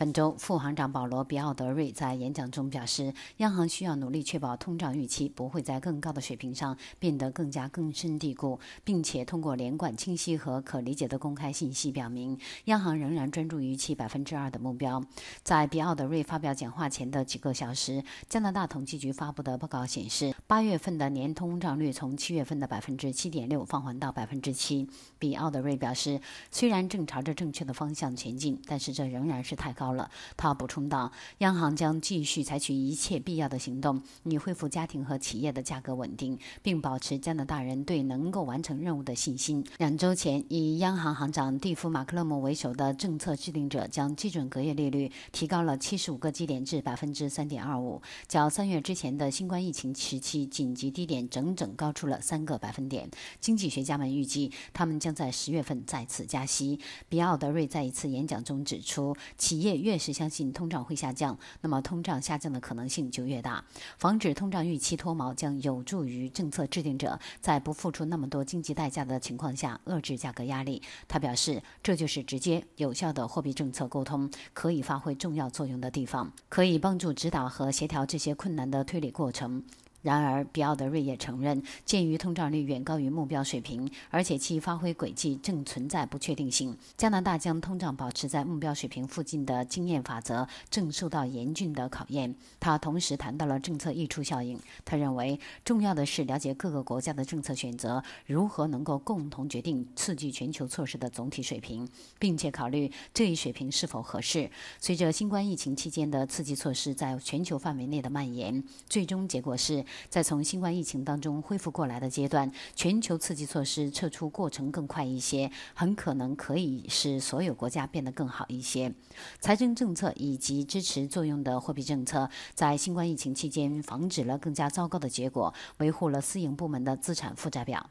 本周，副行长保罗·比奥德瑞在演讲中表示，央行需要努力确保通胀预期不会在更高的水平上变得更加根深蒂固，并且通过连贯、清晰和可理解的公开信息，表明央行仍然专注于其百分之二的目标。在比奥德瑞发表讲话前的几个小时，加拿大统计局发布的报告显示，八月份的年通胀率从七月份的百分之七点六放缓到百分之七。比奥德瑞表示，虽然正朝着正确的方向前进，但是这仍然是太高。他补充道：“央行将继续采取一切必要的行动，以恢复家庭和企业的价格稳定，并保持加拿大人对能够完成任务的信心。”两周前，以央行行长蒂夫·马克勒姆为首的政策制定者将基准隔夜利率提高了75个基点至3.25%，较三月之前的新冠疫情时期紧急低点整整高出了三个百分点。经济学家们预计，他们将在十月份再次加息。比奥德瑞在一次演讲中指出，企业。越是相信通胀会下降，那么通胀下降的可能性就越大。防止通胀预期脱锚将有助于政策制定者在不付出那么多经济代价的情况下遏制价格压力。他表示，这就是直接有效的货币政策沟通可以发挥重要作用的地方，可以帮助指导和协调这些困难的推理过程。然而，比奥德瑞也承认，鉴于通胀率远高于目标水平，而且其发挥轨迹正存在不确定性，加拿大将通胀保持在目标水平附近的经验法则正受到严峻的考验。他同时谈到了政策溢出效应。他认为，重要的是了解各个国家的政策选择如何能够共同决定刺激全球措施的总体水平，并且考虑这一水平是否合适。随着新冠疫情期间的刺激措施在全球范围内的蔓延，最终结果是。在从新冠疫情当中恢复过来的阶段，全球刺激措施撤出过程更快一些，很可能可以使所有国家变得更好一些。财政政策以及支持作用的货币政策，在新冠疫情期间防止了更加糟糕的结果，维护了私营部门的资产负债表。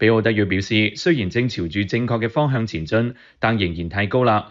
比奥德瑞表示，虽然正朝住正确嘅方向前进，但仍然太高啦。